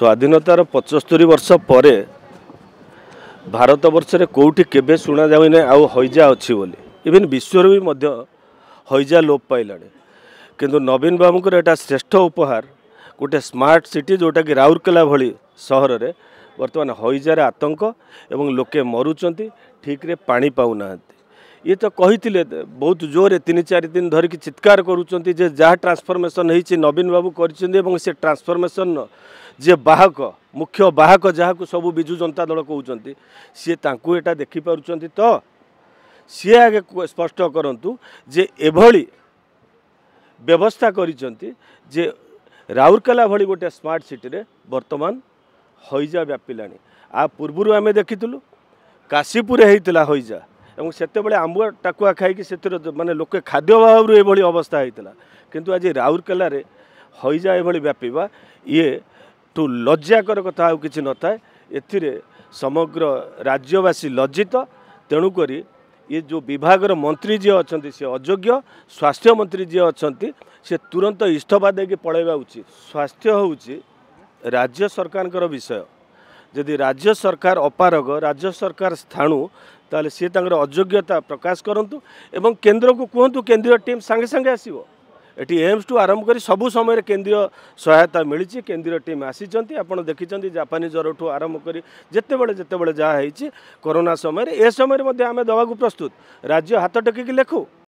ସ୍ୱାଧୀନତାର ପଞ୍ଚସ୍ତରୀ ବର୍ଷ ପରେ ଭାରତବର୍ଷରେ କେଉଁଠି କେବେ ଶୁଣାଯାଉନି ଆଉ ହଇଜା ଅଛି ବୋଲି ଇଭିନ୍ ବିଶ୍ୱରେ ବି ମଧ୍ୟ ହଇଜା ଲୋପ ପାଇଲାଣି କିନ୍ତୁ ନବୀନ ବାବୁଙ୍କର ଏଇଟା ଶ୍ରେଷ୍ଠ ଉପହାର ଗୋଟିଏ ସ୍ମାର୍ଟ ସିଟି ଯେଉଁଟାକି ରାଉରକେଲା ଭଳି ସହରରେ ବର୍ତ୍ତମାନ ହଇଜାରେ ଆତଙ୍କ ଏବଂ ଲୋକେ ମରୁଛନ୍ତି ଠିକ୍ରେ ପାଣି ପାଉନାହାନ୍ତି ଇଏ ତ କହିଥିଲେ ବହୁତ ଜୋରରେ ତିନି ଚାରି ଦିନ ଧରିକି ଚିତ୍କାର କରୁଛନ୍ତି ଯେ ଯାହା ଟ୍ରାନ୍ସଫର୍ମେସନ୍ ହେଇଛି ନବୀନ ବାବୁ କରିଛନ୍ତି ଏବଂ ସେ ଟ୍ରାନ୍ସଫର୍ମେସନ୍ ଯିଏ ବାହକ ମୁଖ୍ୟ ବାହକ ଯାହାକୁ ସବୁ ବିଜୁ ଜନତା ଦଳ କହୁଛନ୍ତି ସିଏ ତାଙ୍କୁ ଏଇଟା ଦେଖିପାରୁଛନ୍ତି ତ ସିଏ ଆଗେ ସ୍ପଷ୍ଟ କରନ୍ତୁ ଯେ ଏଭଳି ବ୍ୟବସ୍ଥା କରିଛନ୍ତି ଯେ ରାଉରକେଲା ଭଳି ଗୋଟିଏ ସ୍ମାର୍ଟ ସିଟିରେ ବର୍ତ୍ତମାନ ହଇଜା ବ୍ୟାପିଲାଣି ଆ ପୂର୍ବରୁ ଆମେ ଦେଖିଥିଲୁ କାଶୀପୁରରେ ହେଇଥିଲା ହଇଜା ଏବଂ ସେତେବେଳେ ଆମ୍ବୁଆ ଟାକୁଆ ଖାଇକି ସେଥିରେ ମାନେ ଲୋକେ ଖାଦ୍ୟ ଅଭାବରୁ ଏଭଳି ଅବସ୍ଥା ହେଇଥିଲା କିନ୍ତୁ ଆଜି ରାଉରକେଲାରେ ହଇଜା ଏଭଳି ବ୍ୟାପିବା ଇଏ ଠୁ ଲଜ୍ଜାକର କଥା ଆଉ କିଛି ନଥାଏ ଏଥିରେ ସମଗ୍ର ରାଜ୍ୟବାସୀ ଲଜ୍ଜିତ ତେଣୁକରି ଏ ଯେଉଁ ବିଭାଗର ମନ୍ତ୍ରୀ ଯିଏ ଅଛନ୍ତି ସେ ଅଯୋଗ୍ୟ ସ୍ୱାସ୍ଥ୍ୟ ମନ୍ତ୍ରୀ ଯିଏ ଅଛନ୍ତି ସେ ତୁରନ୍ତ ଇସ୍ତଫା ଦେଇକି ପଳାଇବା ଉଚିତ ସ୍ୱାସ୍ଥ୍ୟ ହେଉଛି ରାଜ୍ୟ ସରକାରଙ୍କର ବିଷୟ ଯଦି ରାଜ୍ୟ ସରକାର ଅପାରଗ ରାଜ୍ୟ ସରକାର ସ୍ଥାଣୁ ତାହେଲେ ସିଏ ତାଙ୍କର ଅଯୋଗ୍ୟତା ପ୍ରକାଶ କରନ୍ତୁ ଏବଂ କେନ୍ଦ୍ରକୁ କୁହନ୍ତୁ କେନ୍ଦ୍ରୀୟ ଟିମ୍ ସାଙ୍ଗେ ସାଙ୍ଗେ ଆସିବ ଏଠି ଏମ୍ସଠୁ ଆରମ୍ଭ କରି ସବୁ ସମୟରେ କେନ୍ଦ୍ରୀୟ ସହାୟତା ମିଳିଛି କେନ୍ଦ୍ରୀୟ ଟିମ୍ ଆସିଛନ୍ତି ଆପଣ ଦେଖିଛନ୍ତି ଜାପାନୀ ଜ୍ୱରଠୁ ଆରମ୍ଭ କରି ଯେତେବେଳେ ଯେତେବେଳେ ଯାହା ହେଇଛି କରୋନା ସମୟରେ ଏ ସମୟରେ ମଧ୍ୟ ଆମେ ଦେବାକୁ ପ୍ରସ୍ତୁତ ରାଜ୍ୟ ହାତ ଟେକିକି ଲେଖୁ